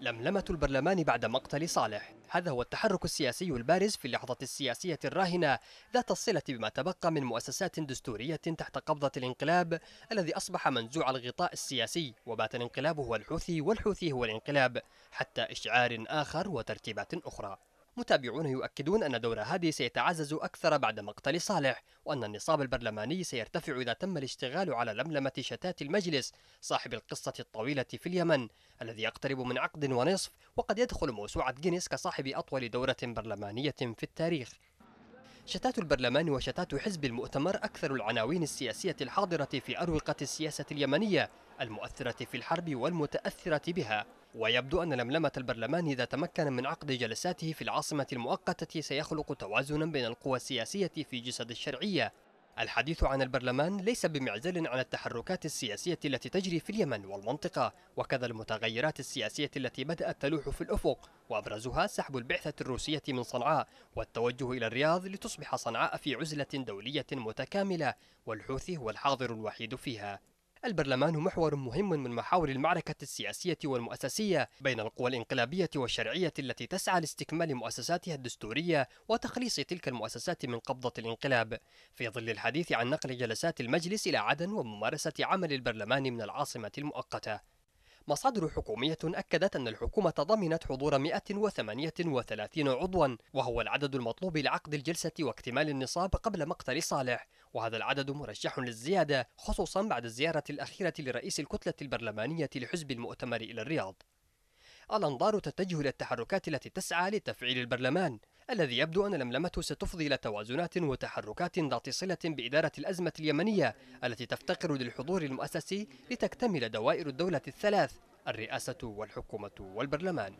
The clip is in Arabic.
لملمة البرلمان بعد مقتل صالح هذا هو التحرك السياسي البارز في اللحظة السياسية الراهنة ذات الصلة بما تبقى من مؤسسات دستورية تحت قبضة الانقلاب الذي أصبح منزوع الغطاء السياسي وبات الانقلاب هو الحوثي والحوثي هو الانقلاب حتى إشعار آخر وترتيبات أخرى متابعون يؤكدون أن دور هادي سيتعزز أكثر بعد مقتل صالح وأن النصاب البرلماني سيرتفع إذا تم الاشتغال على لملمة شتات المجلس صاحب القصة الطويلة في اليمن الذي يقترب من عقد ونصف وقد يدخل موسوعة جينيس كصاحب أطول دورة برلمانية في التاريخ شتات البرلمان وشتات حزب المؤتمر أكثر العناوين السياسية الحاضرة في أروقة السياسة اليمنية المؤثرة في الحرب والمتأثرة بها ويبدو أن لملمة البرلمان إذا تمكن من عقد جلساته في العاصمة المؤقتة سيخلق توازنا بين القوى السياسية في جسد الشرعية الحديث عن البرلمان ليس بمعزل عن التحركات السياسية التي تجري في اليمن والمنطقة وكذا المتغيرات السياسية التي بدأت تلوح في الأفق وأبرزها سحب البعثة الروسية من صنعاء والتوجه إلى الرياض لتصبح صنعاء في عزلة دولية متكاملة والحوثي هو الحاضر الوحيد فيها البرلمان محور مهم من محاور المعركة السياسية والمؤسسية بين القوى الانقلابية والشرعية التي تسعى لاستكمال مؤسساتها الدستورية وتخليص تلك المؤسسات من قبضة الانقلاب، في ظل الحديث عن نقل جلسات المجلس إلى عدن وممارسة عمل البرلمان من العاصمة المؤقتة. مصادر حكومية أكدت أن الحكومة ضمنت حضور 138 عضوا وهو العدد المطلوب لعقد الجلسة واكتمال النصاب قبل مقتل صالح وهذا العدد مرشح للزيادة خصوصا بعد الزيارة الأخيرة لرئيس الكتلة البرلمانية لحزب المؤتمر إلى الرياض الأنظار تتجه إلى التحركات التي تسعى لتفعيل البرلمان الذي يبدو أن لملمة ستفضي إلى توازنات وتحركات ذات صلة بإدارة الأزمة اليمنية التي تفتقر للحضور المؤسسي لتكتمل دوائر الدولة الثلاث الرئاسة والحكومة والبرلمان